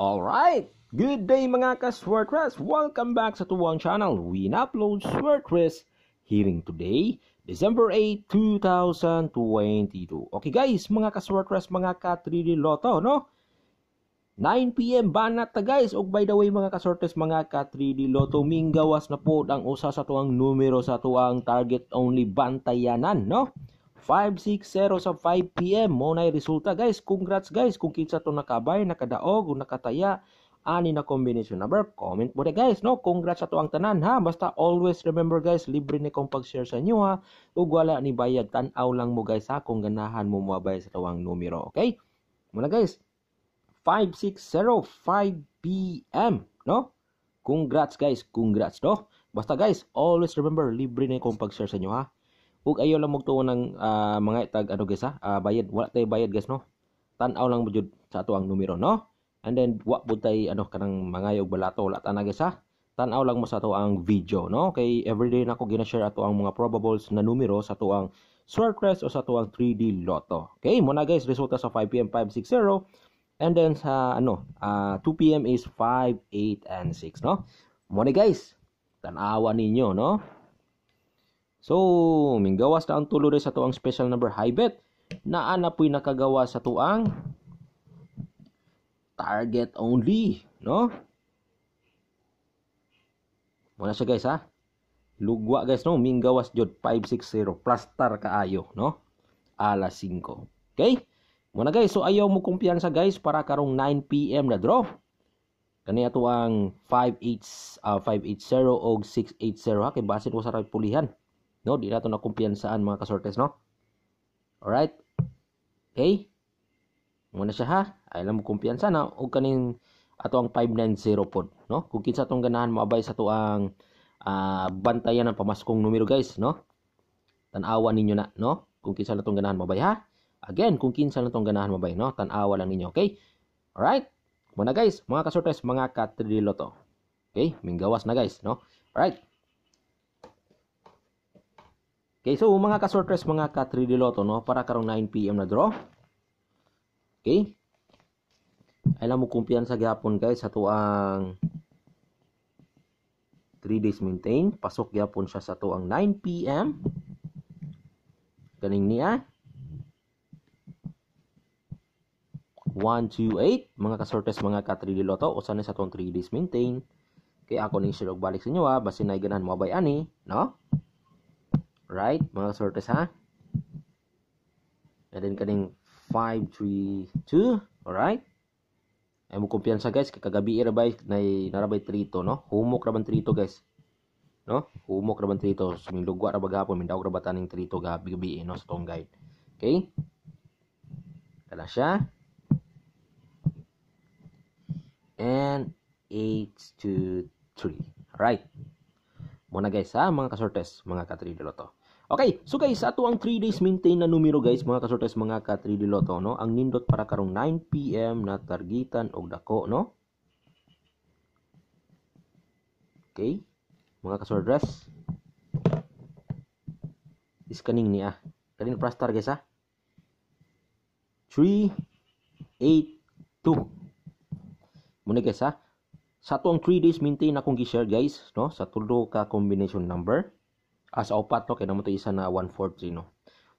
Alright! Good day mga ka-Swordress! Welcome back sa Tuwang Channel. We upload Swordress hearing today, December 8, 2022. Okay guys, mga ka-Swordress, mga ka-3D Lotto, no? 9pm banat ta guys og by the way mga kasortes mga ka 3D Lotto minggawas na po ang usa sa tuang numero sa tuang target only bantayanan no 560 sa 5 PM mo na resulta guys. Congrats guys kung kinsa to nakabay, nakadaog o nakataya ani na combination number. Comment mo na guys, no? Congrats sa to ang tanan ha. Basta always remember guys, libre ni kong pag-share sa inyo ha. Ug wala ni bayad tan-aw lang mo guys ha kung ganahan mo moabay sa tawang numero. Okay? Muna guys. 5605 PM, no? Congrats guys, congrats, no? Basta guys, always remember libre ni kong pag-share sa inyo ha ug ayo lang magtuon ng uh, mga tag ano guys ha uh, bayad wala tay bayad guys no Tanaw lang mo sa ato ang numero no and then wa pud tay ano kanang mga og balato wala ta na guys ha Tanaw lang mo sa ato ang video no kay everyday nako gina-share ato ang mga probables na numero sa ato ang short rest o sa ato ang 3D loto. okay muna guys resulta sa 5 pm 560 and then sa ano uh, ah, 2 pm is 5 8 and 6 no mo ni guys tan ninyo no So, minggawas na ang tulo sa tuang special number high bet na anapoy nakagawa sa tuang target only, no? Muna siya guys ha. Lugwa guys no, minggawas jud 560 plus star kaayo, no? Alas 5. Okay? Muna guys, so ayaw mo kumpiyansa guys para karong 9 PM na draw. Kani ato ang 58 uh, 580 og 680 ha kay basit ko sa pulihan. No, di nato na kumpiyansaan mga kasortes, no? Alright? Okay? Muna siya ha. Ay mo kumpiyansa na o kaning ato ang 590 pod, no? Kung kinsa atong ganahan maabay sa to uh, ah, bantayan ng pamaskong numero, guys, no? Tanawa ninyo na, no? Kung kinsa na tong ganahan maabay ha. Again, kung kinsa na tong ganahan maabay, no? Tanawa lang ninyo, okay? Alright? Muna guys, mga kasortes, mga katrilo to. Okay? Minggawas na guys, no? Alright? Okay, so mga ka-sorters, mga ka-3D Lotto, no? Para karong 9pm na draw. Okay? Alam mo kumpiyan sa gapon, guys, sa tuang 3 days maintain. Pasok gapon siya sa tuang 9pm. Ganing niya. 128 mga ka-sorters, mga ka-3D Lotto. Usan na sa tuang 3 days maintain. Kaya ako ning sila balik sa inyo ha. Basin na ganahan mo abay ani, eh? no? Right, mga sortes ha? Meron ka ding 532. right Ay mo kumpiyansa guys. Kagabi irabay eh, nay narabay 3 to, no? Humok raban 3 to guys. No? Humok raban 3 to. lugwa ra rabag hapon. Mindawag rabatan ng 3 to gabi gabi, eh, no? Sa tong guide. Okay? Tala siya. And 8 to 3. right Muna guys ha, mga kasortes, mga katridolo to. Okay, so guys, ato ang 3 days maintain na numero guys, mga kasortes mga ka 3D Lotto, no? Ang nindot para karong 9 PM na targitan og dako, no? Okay, mga kasortes. Iskaning niya. Ah. Kanin prastar guys ha. 3 8 2. Muna guys ha. Ah. Sa ang 3 days maintain akong gi-share guys, no? Sa tulo ka combination number ah, sa upat no kay namo isa na 143 no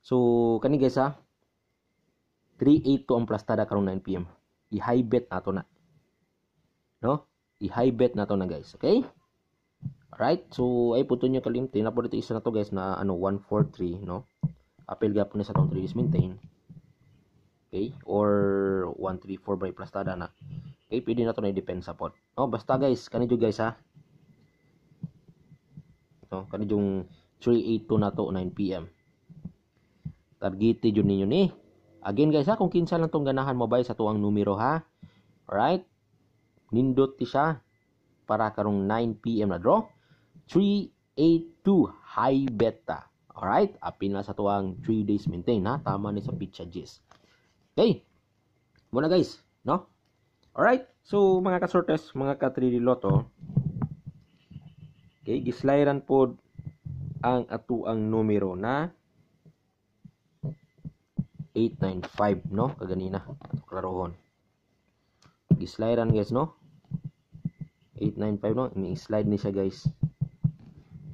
So kani guys ha ah, 382 ang plastada karon 9 pm. I-high bet nato na. No? I-high bet na to na guys, okay? Alright, so ay puto nyo kalimti na po dito isa na to guys na ano 143 no. Apel gap na sa tong 3 is maintain. Okay? Or 134 by plastada na. Okay, pwede na to na i-depensa pod. No, basta guys, kani jo guys ha ah. no kani yung 382 na to 9pm targete jud ninyo ni again guys ha kung kinsa lang tong ganahan mo bay sa tuang numero ha alright nindot ti siya para karong 9pm na draw 382 high beta alright apil na sa tuang 3 days maintain ha tama ni sa pitcha jis okay muna guys no alright so mga ka-sortes, mga ka 3D loto okay gislairan po ang atuang numero na 895 no kaganina klarohon gislidean guys no 895 no ini-slide ni siya guys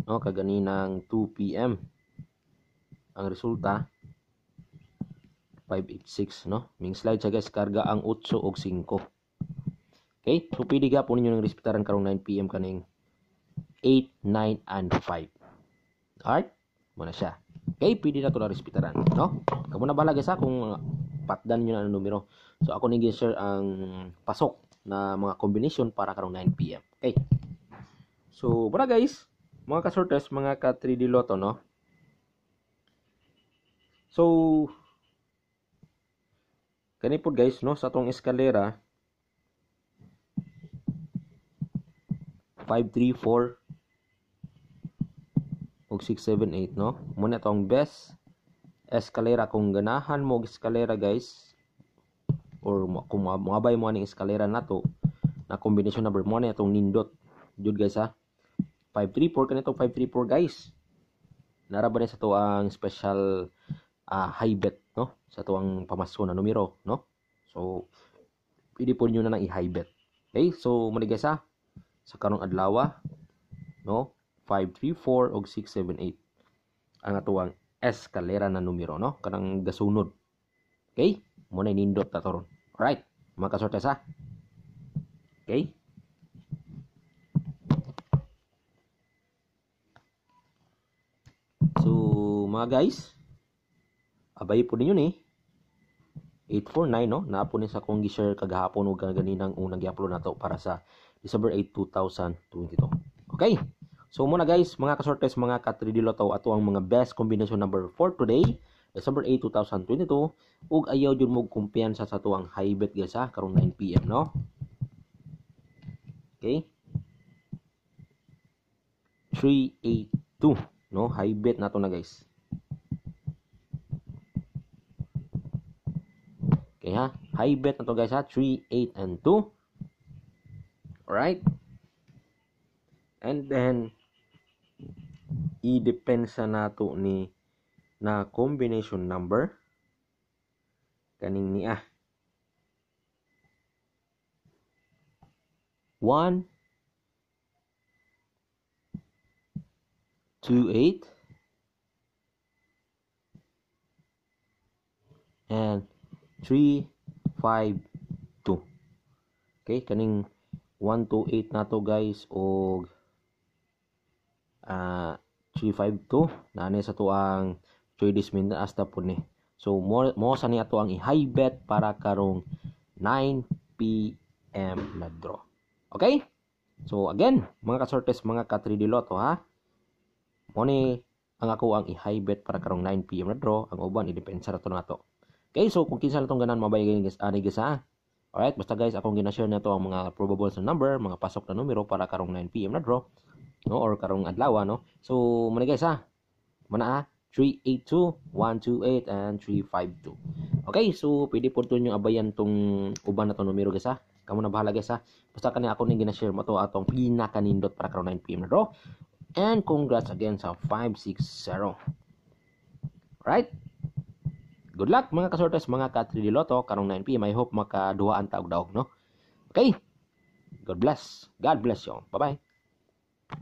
no kaganinang 2 pm ang resulta 586 no ming slide siya guys karga ang 8 og 5 okay so pwede gapon ninyo ng respetaran karong 9 pm kaning 8 9 and 5 Alright? Muna siya. Okay, pwede na ko na respetaran, no? Kamo na bala guys ha kung patdan niyo na ang numero. So ako ni sir ang pasok na mga combination para karong 9 PM. Okay. So, bra guys, mga ka-sorters, mga ka-3D Lotto, no? So, kani po guys, no, sa atong eskalera, 5, 3, 4, og 678 no muna na tong best eskalera kung ganahan mo eskalera guys or kung mabay mo aning eskalera nato na combination number mo na itong nindot jud guys ha 534 kanito 534 guys naraba sa to ang special uh, high bet no sa to ang pamasko na numero no so pwede po niyo na nang i-high bet okay so mali guys ha sa karong adlaw no 534 og 678 ang atuang eskalera na numero no kanang gasunod okay mo na nindot ta toron right sorte sa okay so mga guys abay po ninyo ni eh. 849 no naapon ni sa kong gi-share kagahapon ug ganinang unang gi-upload nato para sa December 8 2022 okay So muna guys, mga kasortes, mga ka-3D Lotto, ato ang mga best combination number for today, December 8, 2022, ug ayaw jud mo kumpiyansa sa tuwang high bet guys ha, karong 9 PM no. Okay? 382 no, high bet nato na guys. Okay ha, high bet nato guys ha, 38 and 2. All right? And then, i idepensa nato ni na combination number kaning niya 1 2 8 and 3 5 2 okay kaning 1 2 8 nato guys og ah uh, C52 nani sa to ang Swedish Mindanao asta po ni so mo, mo sa ni ato ang i-high bet para karong 9 p.m. na draw okay so again mga ka kasortes mga ka 3D Lotto ha mo ni ang ako ang i-high bet para karong 9 p.m. na draw ang uban i idepensa ra to nato. to okay so kung kinsa natong ganan mabay guys ani guys ha Alright, basta guys, akong ginashare na to ang mga probable na number, mga pasok na numero para karong 9pm na draw no or karong adlaw no so muna guys ha muna ha 382 128 and 352 okay so pwede po to nyo abayan tong uban na tong numero guys ha kamo na bahala guys ha basta kani ako ning gina-share mo to atong ah, pinakanindot para karon 9 pm na and congrats again sa 560 right good luck mga kasortes mga ka 3D Lotto karong 9 pm I hope maka ta og daog no okay God bless. God bless you. Bye-bye.